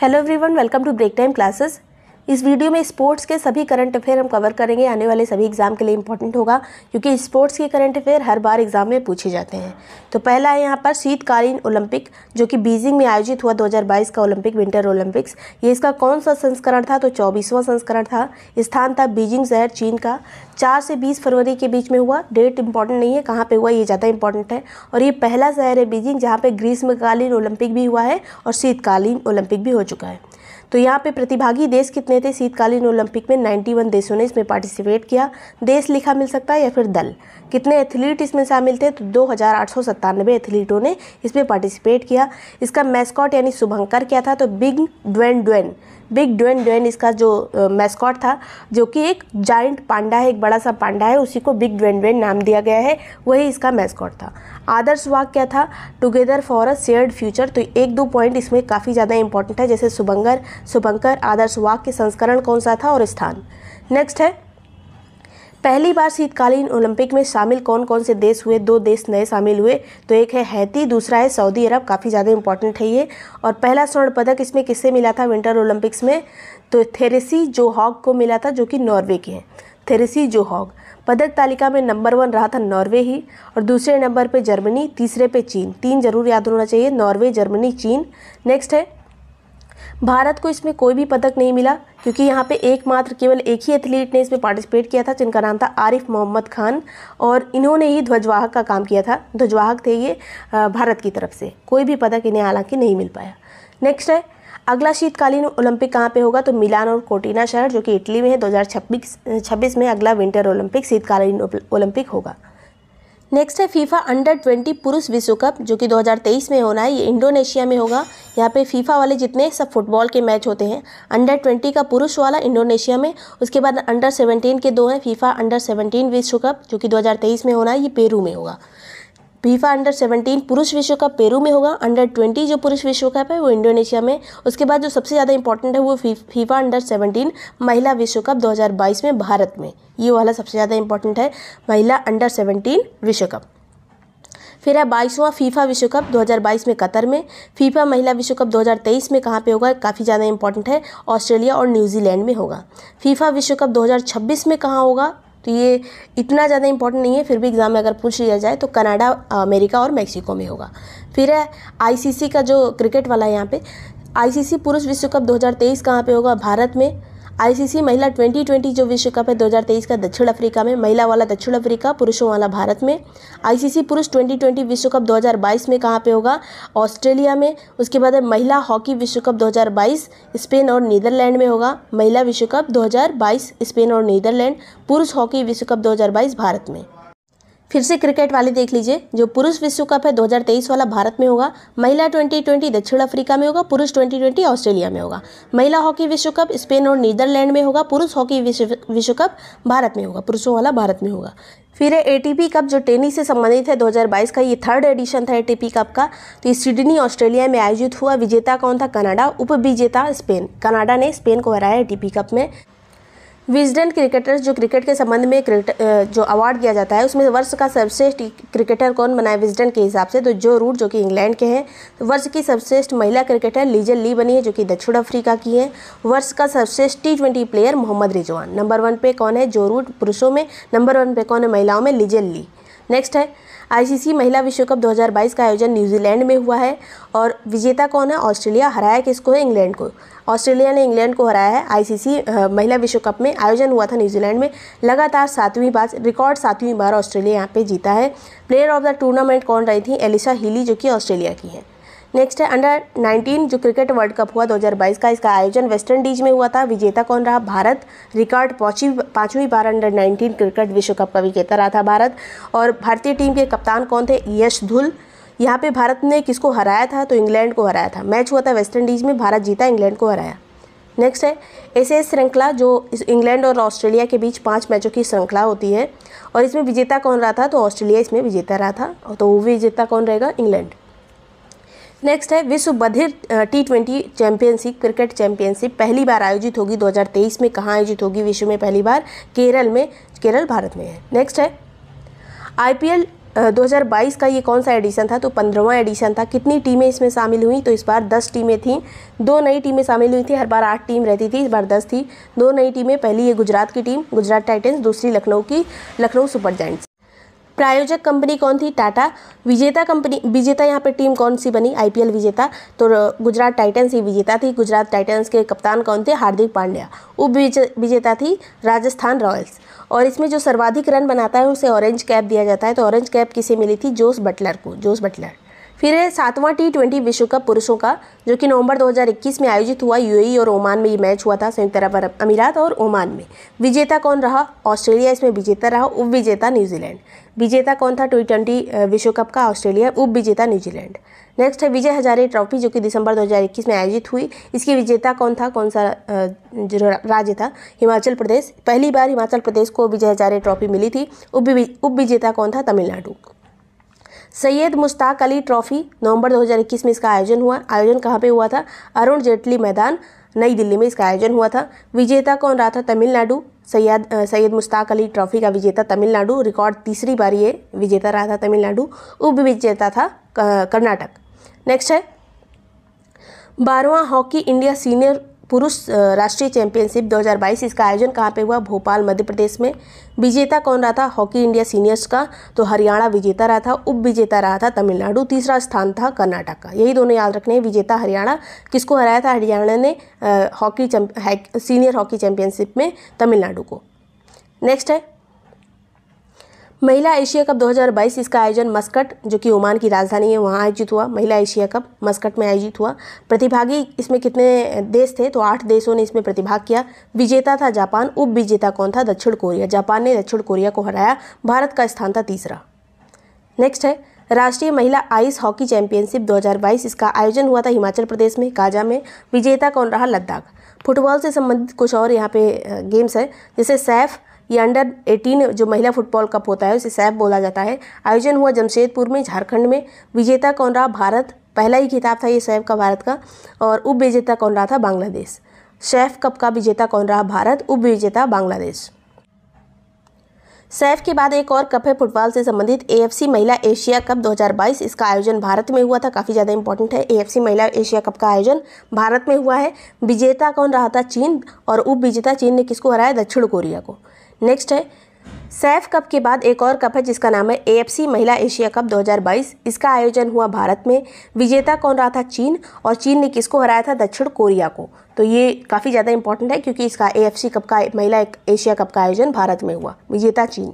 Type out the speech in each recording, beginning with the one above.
Hello everyone, welcome to Break Time Classes. इस वीडियो में स्पोर्ट्स के सभी करंट अफेयर हम कवर करेंगे आने वाले सभी एग्जाम के लिए इंपॉर्टेंट होगा क्योंकि स्पोर्ट्स के करंट अफेयर हर बार एग्जाम में पूछे जाते हैं तो पहला है यहाँ पर शीतकालीन ओलंपिक जो कि बीजिंग में आयोजित हुआ 2022 का ओलंपिक विंटर ओलंपिक्स ये इसका कौन सा संस्करण था तो चौबीसवां संस्करण था स्थान था बीजिंग शहर चीन का चार से बीस फरवरी के बीच में हुआ डेट इंपॉर्टेंट नहीं है कहाँ पर हुआ ये ज़्यादा इंपॉर्टेंट है और ये पहला शहर है बीजिंग जहाँ पर ग्रीष्मकालीन ओलंपिक भी हुआ है और शीतकालीन ओलंपिक भी हो चुका है तो यहाँ पे प्रतिभागी देश कितने थे शीतकालीन ओलंपिक में 91 देशों ने इसमें पार्टिसिपेट किया देश लिखा मिल सकता है या फिर दल कितने एथलीट इसमें शामिल थे तो दो एथलीटों ने इसमें पार्टिसिपेट किया इसका मैस्कॉट यानी शुभंकर क्या था तो Bing Dwen Dwen Bing Dwen Dwen इसका जो मैस्कॉट था जो कि एक जाइंट पांडा है एक बड़ा सा पांडा है उसी को बिग ड्वेन ड्वेन नाम दिया गया है वही इसका मैस्कॉट था आदर्श वाक क्या था together for a shared future तो एक दो पॉइंट इसमें काफ़ी ज़्यादा इंपॉर्टेंट है जैसे सुभंगर सुभंकर आदर्श वाक के संस्करण कौन सा था और स्थान नेक्स्ट है पहली बार शीतकालीन ओलंपिक में शामिल कौन कौन से देश हुए दो देश नए शामिल हुए तो एक है हैती दूसरा है सऊदी अरब काफ़ी ज़्यादा इंपॉर्टेंट है ये और पहला स्वर्ण पदक इसमें किससे मिला था विंटर ओलंपिक्स में तो थेरेसी हॉग को मिला था जो कि नॉर्वे के हैं थेरेसी हॉग पदक तालिका में नंबर वन रहा था नॉर्वे ही और दूसरे नंबर पर जर्मनी तीसरे पे चीन तीन जरूर याद होना चाहिए नॉर्वे जर्मनी चीन नेक्स्ट है भारत को इसमें कोई भी पदक नहीं मिला क्योंकि यहाँ पे एकमात्र केवल एक ही एथलीट ने इसमें पार्टिसिपेट किया था जिनका नाम था आरिफ मोहम्मद खान और इन्होंने ही ध्वजवाहक का काम किया था ध्वजवाहक थे ये भारत की तरफ से कोई भी पदक इन्हें हालांकि नहीं मिल पाया नेक्स्ट है अगला शीतकालीन ओलंपिक कहाँ पे होगा तो मिलान और कोटिना शहर जो कि इटली में है दो 26 में अगला विंटर ओलंपिक शीतकालीन ओलंपिक होगा नेक्स्ट है फीफा अंडर ट्वेंटी पुरुष विश्व कप जो कि 2023 में होना है ये इंडोनेशिया में होगा यहाँ पे फीफा वाले जितने सब फुटबॉल के मैच होते हैं अंडर ट्वेंटी का पुरुष वाला इंडोनेशिया में उसके बाद अंडर सेवनटीन के दो हैं फीफा अंडर सेवनटीन विश्व कप जो कि 2023 में होना है ये पेरू में होगा फीफा अंडर 17 पुरुष विश्व कप पेरू में होगा अंडर 20 जो पुरुष विश्व कप है वो इंडोनेशिया में उसके बाद जो सबसे ज़्यादा इंपॉर्टेंट है वो फीफा अंडर 17 महिला विश्व कप 2022 में भारत में ये वाला सबसे ज़्यादा इंपॉर्टेंट है महिला अंडर 17 विश्व कप फिर है बाईसवां फीफा विश्व कप 2022 में कतर में फीफा महिला विश्व कप 2023 में कहाँ पे होगा काफ़ी ज़्यादा इंपॉर्टेंट है ऑस्ट्रेलिया और न्यूजीलैंड में होगा फीफा विश्व कप 2026 में कहाँ होगा तो ये इतना ज़्यादा इंपॉर्टेंट नहीं है फिर भी एग्ज़ाम में अगर पूछ लिया जाए तो कनाडा अमेरिका और मैक्सिको में होगा फिर है आईसीसी का जो क्रिकेट वाला है यहाँ पे आईसीसी पुरुष विश्व कप 2023 कहाँ पे होगा भारत में आईसीसी महिला 2020 जो विश्व कप है 2023 का दक्षिण अफ्रीका में महिला वाला दक्षिण अफ्रीका पुरुषों वाला भारत में आईसीसी पुरुष 2020 विश्व कप 2022 में कहाँ पे होगा ऑस्ट्रेलिया में उसके बाद महिला हॉकी विश्व कप 2022 स्पेन और नीदरलैंड में होगा महिला विश्व कप 2022 स्पेन और नीदरलैंड पुरुष हॉकी विश्व कप 2022 भारत में फिर से क्रिकेट वाले देख लीजिए जो पुरुष विश्व कप है 2023 वाला भारत में होगा महिला 2020 दक्षिण अफ्रीका में होगा पुरुष 2020 ऑस्ट्रेलिया में होगा महिला हॉकी विश्व कप स्पेन और नीदरलैंड में होगा पुरुष हॉकी विश्व विश्व कप भारत में होगा पुरुषों वाला भारत में होगा फिर है ए कप जो टेनिस से संबंधित है 2022 का ये थर्ड एडिशन था ए कप का तो ये सिडनी ऑस्ट्रेलिया में आयोजित हुआ विजेता कौन था कनाडा उप विजेता स्पेन कनाडा ने स्पेन को हराया ए कप में विजडन क्रिकेटर्स जो क्रिकेट के संबंध में क्रिकेट जो अवार्ड दिया जाता है उसमें वर्ष का सर्वश्रेष्ठ क्रिकेटर कौन बना है विजडन के हिसाब से तो जो रूट जो कि इंग्लैंड के हैं तो वर्ष की सर्वश्रेष्ठ महिला क्रिकेटर लीजल ली बनी है जो कि दक्षिण अफ्रीका की है वर्ष का सर्वश्रेष्ठ T twenty player Mohammad Rizwan number one पे कौन है जो रूट पुरुषों में नंबर वन पे कौन है महिलाओं में लीजन ली नेक्स्ट है आईसीसी महिला विश्व कप 2022 का आयोजन न्यूजीलैंड में हुआ है और विजेता कौन है ऑस्ट्रेलिया हराया किसको है इंग्लैंड को ऑस्ट्रेलिया ने इंग्लैंड को हराया है आईसीसी महिला विश्व कप में आयोजन हुआ था न्यूजीलैंड में लगातार सातवीं बार रिकॉर्ड सातवीं बार ऑस्ट्रेलिया यहाँ पे जीता है प्लेयर ऑफ द टूर्नामेंट कौन रही थी एलिशा हिली जो कि ऑस्ट्रेलिया की है नेक्स्ट है अंडर 19 जो क्रिकेट वर्ल्ड कप हुआ 2022 का इसका आयोजन वेस्ट इंडीज में हुआ था विजेता कौन रहा भारत रिकॉर्ड पहुंची पाँचवीं बार अंडर 19 क्रिकेट विश्व कप का विजेता रहा था भारत और भारतीय टीम के कप्तान कौन थे यश धुल यहाँ पे भारत ने किसको हराया था तो इंग्लैंड को हराया था मैच हुआ था वेस्ट इंडीज़ में भारत जीता इंग्लैंड को हराया नेक्स्ट है ऐसे श्रृंखला जो इंग्लैंड और ऑस्ट्रेलिया के बीच पांच मैचों की श्रृंखला होती है और इसमें विजेता कौन रहा था तो ऑस्ट्रेलिया इसमें विजेता रहा था तो वो विजेता कौन रहेगा इंग्लैंड नेक्स्ट है विश्व बधिर T twenty championship cricket championship पहली बार आयोजित होगी 2023 में कहाँ आयोजित होगी विश्व में पहली बार केरल में केरल भारत में है नेक्स्ट है आईपीएल 2022 का ये कौन सा एडिशन था तो पंद्रहवा एडिशन था कितनी टीमें इसमें शामिल हुई तो इस बार दस टीमें थीं दो नई टीमें शामिल हुई थी हर बार आठ टीम रहती थी इस बार दस थी दो नई टीमें पहली ये गुजरात की टीम गुजरात टाइटन्स दूसरी लखनऊ की लखनऊ सुपर जैंट्स प्रायोजक कंपनी कौन थी टाटा विजेता कंपनी विजेता यहाँ पर टीम कौन सी बनी आईपीएल विजेता तो गुजरात टाइटन्स ही विजेता थी गुजरात टाइटन्स के कप्तान कौन थे हार्दिक पांड्या उप विजेता थी राजस्थान रॉयल्स और इसमें जो सर्वाधिक रन बनाता है उसे ऑरेंज कैप दिया जाता है तो ऑरेंज कैप किसे मिली थी जोस बटलर को जोस बटलर फिर है सातवां टी ट्वेंटी विश्व कप पुरुषों का जो कि नवंबर 2021 में आयोजित हुआ यूएई और ओमान में ये मैच हुआ था संयुक्त अरब अमीरात और ओमान में विजेता कौन रहा ऑस्ट्रेलिया इसमें विजेता रहा उप विजेता न्यूजीलैंड विजेता कौन था टी ट्वेंटी विश्व कप का ऑस्ट्रेलिया उप विजेता न्यूजीलैंड नेक्स्ट है विजय हजारे ट्रॉफी जो कि दिसंबर 2021 में आयोजित हुई इसकी विजेता कौन था कौन सा राज्य था हिमाचल प्रदेश पहली बार हिमाचल प्रदेश को विजय हजारे ट्रॉफी मिली थी उप विजेता कौन था तमिलनाडु सैयद मुश्ताक अली ट्रॉफी नवंबर 2021 में इसका आयोजन हुआ आयोजन कहाँ पे हुआ था अरुण जेटली मैदान नई दिल्ली में इसका आयोजन हुआ था विजेता कौन रहा था तमिलनाडु सैयद सैयद मुश्ताक अली ट्रॉफी का विजेता तमिलनाडु रिकॉर्ड तीसरी बार ये विजेता रहा था तमिलनाडु उप विजेता था कर्नाटक नेक्स्ट है बारवा हॉकी इंडिया सीनियर पुरुष राष्ट्रीय चैंपियनशिप 2022 इसका आयोजन कहाँ पे हुआ भोपाल मध्य प्रदेश में विजेता कौन रहा था हॉकी इंडिया सीनियर्स का तो हरियाणा विजेता रहा था उप विजेता रहा था तमिलनाडु तीसरा स्थान था कर्नाटक का यही दोनों याद रखने हैं विजेता हरियाणा किसको हराया था हरियाणा ने हॉकी सीनियर हॉकी चैंपियनशिप में तमिलनाडु को नेक्स्ट है महिला एशिया कप 2022 इसका आयोजन मस्कट जो कि ओमान की राजधानी है वहाँ आयोजित हुआ महिला एशिया कप मस्कट में आयोजित हुआ प्रतिभागी इसमें कितने देश थे तो आठ देशों ने इसमें प्रतिभाग किया विजेता था जापान उप विजेता कौन था दक्षिण कोरिया जापान ने दक्षिण कोरिया को हराया भारत का स्थान था तीसरा नेक्स्ट है राष्ट्रीय महिला आइस हॉकी चैंपियनशिप 2022 इसका आयोजन हुआ था हिमाचल प्रदेश में काजा में विजेता कौन रहा लद्दाख फुटबॉल से संबंधित कुछ और यहाँ पे गेम्स हैं जैसे सैफ ये अंडर 18 जो महिला फुटबॉल कप होता है उसे सैप बोला जाता है आयोजन हुआ जमशेदपुर में झारखंड में विजेता कौन रहा भारत पहला ही खिताब था ये सैफ का भारत का और उप विजेता कौन रहा था बांग्लादेश सैफ कप का विजेता कौन रहा भारत उप विजेता बांग्लादेश सैफ के बाद एक और कप है फुटबॉल से संबंधित ए महिला एशिया कप 2022 इसका आयोजन भारत में हुआ था काफ़ी ज़्यादा इंपॉर्टेंट है ए महिला एशिया कप का आयोजन भारत में हुआ है विजेता कौन रहा था चीन और उप विजेता चीन ने किसको हराया दक्षिण कोरिया को नेक्स्ट है सैफ कप के बाद एक और कप है जिसका नाम है एएफसी महिला एशिया कप 2022 इसका आयोजन हुआ भारत में विजेता कौन रहा था चीन और चीन ने किसको हराया था दक्षिण कोरिया को तो ये काफ़ी ज़्यादा इंपॉर्टेंट है क्योंकि इसका एएफसी कप का महिला एशिया कप का आयोजन भारत में हुआ विजेता चीन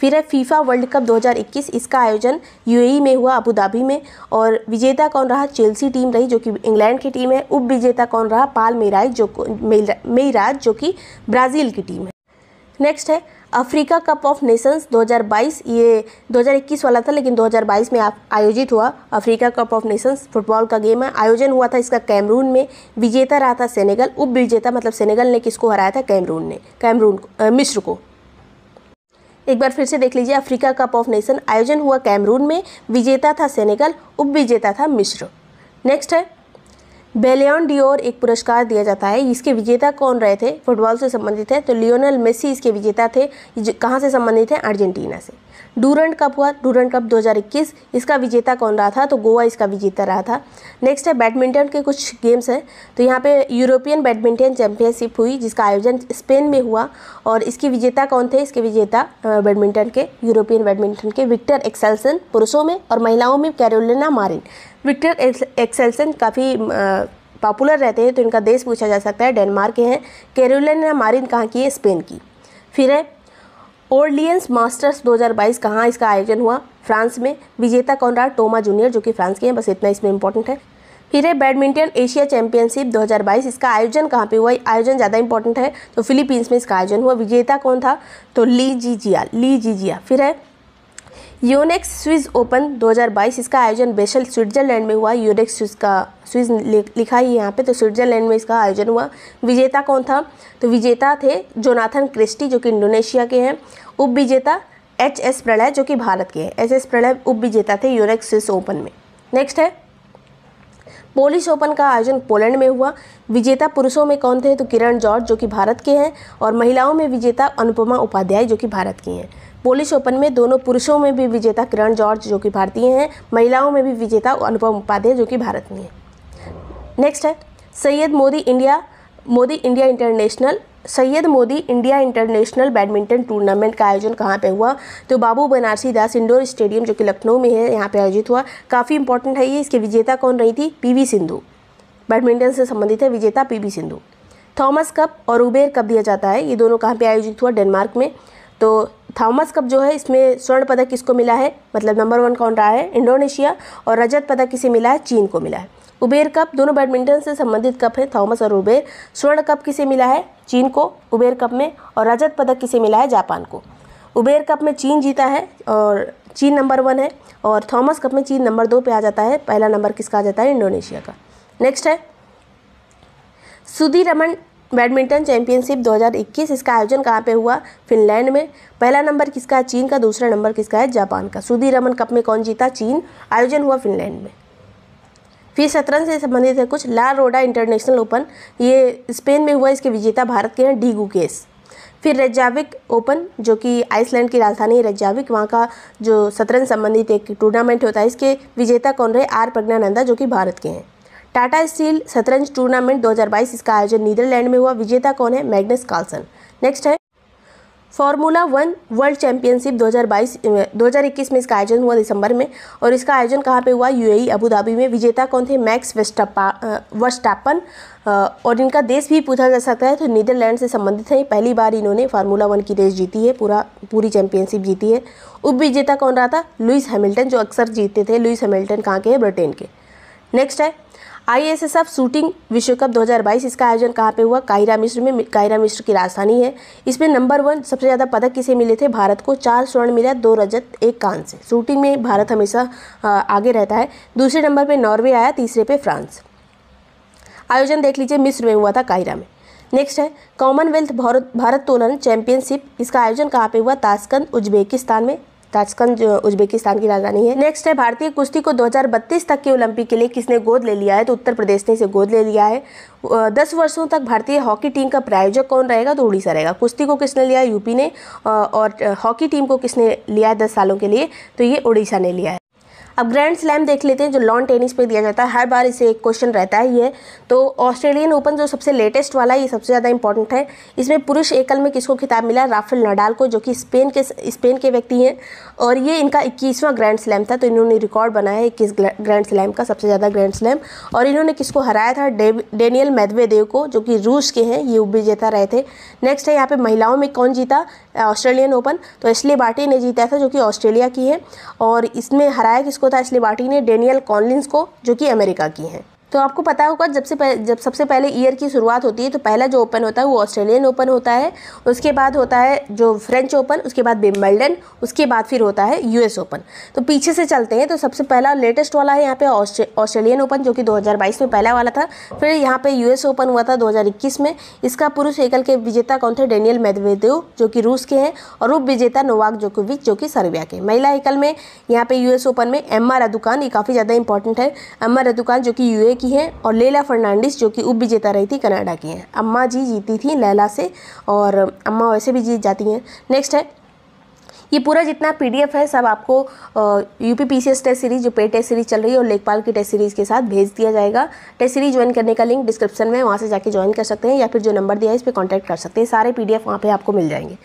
फिर है फीफा वर्ल्ड कप 2021 इसका आयोजन यूएई में हुआ अबू धाबी में और विजेता कौन रहा चेल्सी टीम रही जो कि इंग्लैंड की टीम है उप विजेता कौन रहा पाल मेराज जो मेराज जो कि ब्राज़ील की टीम है नेक्स्ट है अफ्रीका कप ऑफ नेशंस 2022 ये 2021 वाला था लेकिन 2022 में आयोजित हुआ Africa cup of nations football का गेम है आयोजन हुआ था इसका कैमरून में विजेता रहा था सेनेगल उप विजेता मतलब सेनेगल ने किसको हराया था कैमरून ने कैमरून मिस्र को एक बार फिर से देख लीजिए अफ्रीका कप ऑफ नेशन आयोजन हुआ कैमरून में विजेता था सेनेगल उप विजेता था मिस्र नेक्स्ट है बेलियन डियोर एक पुरस्कार दिया जाता है इसके विजेता कौन रहे थे फुटबॉल से संबंधित है तो लियोनल मेसी इसके विजेता थे कहाँ से संबंधित है अर्जेंटीना से डूरंड कप हुआ डूरंड कप 2021 इसका विजेता कौन रहा था तो गोवा इसका विजेता रहा था नेक्स्ट है बैडमिंटन के कुछ गेम्स हैं तो यहाँ पे यूरोपियन बैडमिंटन चैंपियनशिप हुई जिसका आयोजन स्पेन में हुआ और इसकी विजेता कौन थे इसके विजेता बैडमिंटन के यूरोपियन बैडमिंटन के विक्टर एक्सेल्सन पुरुषों में और महिलाओं में कैरोलिना मारिन विक्टर एक्सेल्सन काफ़ी पॉपुलर रहते हैं तो इनका देश पूछा जा सकता है डेनमार्क के हैं कैरोलिना मारिन कहाँ की है स्पेन की फिर है ओरलियंस मास्टर्स 2022 कहाँ इसका आयोजन हुआ फ्रांस में विजेता कौनराड टोमा जूनियर जो कि फ्रांस के हैं बस इतना इसमें इंपॉर्टेंट है फिर है बैडमिंटन एशिया चैंपियनशिप 2022 इसका आयोजन कहाँ पे हुआ आयोजन ज़्यादा इंपॉर्टेंट है तो फिलीपींस में इसका आयोजन हुआ विजेता कौन था तो ली जी जिया ली जी जिया फिर है यूनेक्स स्विज ओपन 2022 इसका आयोजन बेसल स्विट्जरलैंड में हुआ यूनेक्स स्विज का स्विज लिखा ही यहाँ पे तो स्विट्जरलैंड में इसका आयोजन हुआ विजेता कौन था तो विजेता थे जोनाथन क्रिस्टी जो कि इंडोनेशिया के हैं उप विजेता एच एस प्रलय जो कि भारत के हैं एच एस प्रलय उप विजेता थे यूनेक्स स्विस ओपन में नेक्स्ट है पोलिश ओपन का आयोजन पोलैंड में हुआ विजेता पुरुषों में कौन थे तो किरण जॉर्ज जो कि भारत के हैं और महिलाओं में विजेता अनुपमा उपाध्याय जो कि भारत की हैं पोलिश ओपन में दोनों पुरुषों में भी विजेता किरण जॉर्ज जो कि भारतीय हैं महिलाओं में भी विजेता अनुपम उपाध्याय जो कि भारत में है नेक्स्ट है Syed Modi India Modi India international Syed Modi India international badminton tournament का आयोजन कहाँ पे हुआ तो बाबू बनारसी दास इंडोर स्टेडियम जो कि लखनऊ में है यहाँ पे आयोजित हुआ काफ़ी इंपॉर्टेंट है ये इसके विजेता कौन रही थी पीवी सिंधु बैडमिंटन से संबंधित है विजेता पीवी सिंधु थॉमस कप और उबेर कप दिया जाता है ये दोनों कहाँ पर आयोजित हुआ डेनमार्क में तो थॉमस कप जो है इसमें स्वर्ण पदक किसको मिला है मतलब नंबर वन कौन रहा है इंडोनेशिया और रजत पदक किसे मिला है चीन को मिला है उबेर कप दोनों बैडमिंटन से संबंधित कप है थॉमस और उबेर स्वर्ण कप किसे मिला है चीन को उबेर कप में और रजत पदक किसे मिला है जापान को उबेर कप में चीन जीता है और चीन नंबर वन है और थॉमस कप में चीन नंबर दो पे आ जाता है पहला नंबर किसका आ जाता है इंडोनेशिया का नेक्स्ट है सुधीर रमन बैडमिंटन चैंपियनशिप 2021 इसका आयोजन कहाँ पे हुआ फिनलैंड में पहला नंबर किसका है चीन का दूसरा नंबर किसका है जापान का सुधीर रमन कप में कौन जीता चीन आयोजन हुआ फिनलैंड में फिर शतरंज से संबंधित है कुछ ला रोडा इंटरनेशनल ओपन ये स्पेन में हुआ इसके विजेता भारत के हैं डी गुकेस फिर रेजाविक ओपन जो कि आइसलैंड की राजधानी है रेजाविक वहाँ का जो शतरंज संबंधित एक टूर्नामेंट होता है इसके विजेता कौन रहे आर प्रज्ञानंदा जो कि भारत के हैं टाटा स्टील शतरंज टूर्नामेंट 2022 इसका आयोजन नीदरलैंड में हुआ विजेता कौन है मैग्नस कार्लसन नेक्स्ट है फॉर्मूला वन वर्ल्ड चैंपियनशिप 2022 2021 में इसका आयोजन हुआ दिसंबर में और इसका आयोजन कहाँ पे हुआ यूएई अबू धाबी में विजेता कौन थे मैक्स वस्टापन और इनका देश भी पूछा जा सकता है तो नीदरलैंड से संबंधित है पहली बार इन्होंने फार्मूला वन की रेस जीती है पूरा पूरी चैंपियनशिप जीती है उप विजेता कौन रहा था लुइस हैमिल्टन जो अक्सर जीतते थे लुइस हैमिल्टन कहाँ के हैं ब्रिटेन के नेक्स्ट है एस एफ शूटिंग विश्व कप 2022 इसका आयोजन कहाँ पे हुआ काहिरा मिश्र में काहिरा मिश्र की राजधानी है इसमें नंबर वन सबसे ज़्यादा पदक किसे मिले थे भारत को चार स्वर्ण मिला दो रजत एक कान से शूटिंग में भारत हमेशा आगे रहता है दूसरे नंबर पर नॉर्वे आया तीसरे पे फ्रांस आयोजन देख लीजिए मिस्र में हुआ था काहिरा में नेक्स्ट है कॉमनवेल्थ भारत तोलन चैंपियनशिप इसका आयोजन कहाँ पे हुआ ताशकंद उज्बेकिस्तान में ताजकंद उज्बेकिस्तान की राजधानी है नेक्स्ट है भारतीय कुश्ती को 2032 तक के ओलंपिक के लिए किसने गोद ले लिया है तो उत्तर प्रदेश ने इसे गोद ले लिया है दस वर्षों तक भारतीय हॉकी टीम का प्रायोजक कौन रहेगा तो उड़ीसा रहेगा कुश्ती को किसने लिया यूपी ने और हॉकी टीम को किसने लिया है दस सालों के लिए तो ये उड़ीसा ने लिया है अब ग्रैंड स्लैम देख लेते हैं जो लॉन टेनिस पे दिया जाता है हर बार इसे एक क्वेश्चन रहता है ये तो ऑस्ट्रेलियन ओपन जो सबसे लेटेस्ट वाला है ये सबसे ज़्यादा इंपॉर्टेंट है इसमें पुरुष एकल में किसको खिताब मिला राफेल नडाल को जो कि स्पेन के स्पेन के व्यक्ति हैं और ये इनका इक्कीसवां ग्रैंड स्लैम था तो इन्होंने रिकॉर्ड बनाया है इक्कीस ग्रैंड स्लैम का सबसे ज़्यादा ग्रैंड स्लैम और इन्होंने किसको हराया था डेनियल मैदवेदेव को जो कि रूस के हैं ये विजेता रहे थे नेक्स्ट है यहाँ पर महिलाओं में कौन जीता ऑस्ट्रेलियन ओपन तो इसलिए बाटी ने जीता था जो कि ऑस्ट्रेलिया की है और इसमें हराया किसको तथा स्लिवाटी ने डेनियल कॉनलिंस को जो कि अमेरिका की हैं तो आपको पता होगा जब से जब सबसे पहले ईयर की शुरुआत होती है तो पहला जो ओपन होता है वो ऑस्ट्रेलियन ओपन होता है उसके बाद होता है जो फ्रेंच ओपन उसके बाद विम्बल्डन उसके बाद फिर होता है यूएस ओपन तो पीछे से चलते हैं तो सबसे पहला लेटेस्ट वाला है यहाँ पे ऑस्ट्रेलियन ओपन जो कि 2022 में पहला वाला था फिर यहाँ पर यूएस ओपन हुआ था दो में इसका पुरुष एकल के विजेता कौन थे डेनियल मेदवेदेव जो कि रूस के हैं और रूप विजेता नोवाक जोकोविच जो कि सर्बिया के महिला एकल में यहाँ पर यू ओपन में एम आर ये काफ़ी ज़्यादा इंपॉर्टेंट है एम रदुकान जो कि यू की हैं और लेला फर्नांडिस जो कि उप विजेता रही थी कनाडा की हैं अम्मा जी जीती थी लैला से और अम्मा वैसे भी जीत जाती हैं नेक्स्ट है ये पूरा जितना पीडीएफ है सब आपको यू पी टेस्ट सीरीज जो पे टेस्ट सीरीज चल रही है और लेखपाल की टेस्ट सीरीज के साथ भेज दिया जाएगा टेस्ट सीरीज ज्वाइन करने का लिंक डिस्क्रिप्शन में वहाँ से जाके ज्वाइन कर सकते हैं या फिर जो नंबर दिया है इस पर कॉन्टैक्ट कर सकते हैं सारे पी डी पर आपको मिल जाएंगे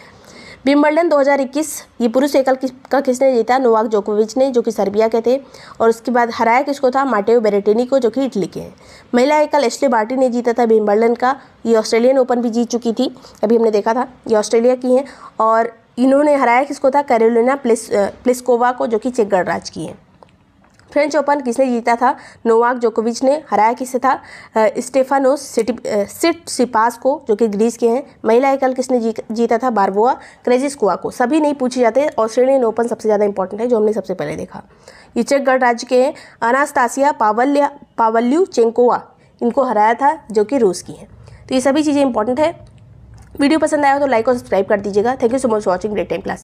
विम्बलडन 2021 ये पुरुष एकल किस, का किसने जीता नोवाक जोकोविच ने जो कि सर्बिया के थे और उसके बाद हराया किसको था माटेव बेरेटेनी को जो कि इटली के हैं महिला एकल एस्ले बार्टी ने जीता था विम्बलडन का ये ऑस्ट्रेलियन ओपन भी जीत चुकी थी अभी हमने देखा था ये ऑस्ट्रेलिया की हैं और इन्होंने हराया किसको था करेलिना प्लेस प्लेस्कोवा को जो कि चेक गणराज की हैं फ्रेंच ओपन किसने जीता था नोवाक जोकोविच ने हराया किसे था स्टेफानो सिट सिपास को जो कि ग्रीस के हैं महिला एकल किसने जी, जीता था बारबोआ क्रेजिस्कुआ को सभी नहीं पूछे जाते ऑस्ट्रेलियन ओपन सबसे ज़्यादा इंपॉर्टेंट है जो हमने सबसे पहले देखा ये चेक गणराज्य राज्य के हैं अनास्तासिया पावल्या पावल्यू चेंकोवा इनको हराया था जो कि रूस की हैं तो ये सभी चीज़ें इंपॉर्टेंट है वीडियो पसंद आया हो तो लाइक और सब्सक्राइब कर दीजिएगा thank you so much watching great time class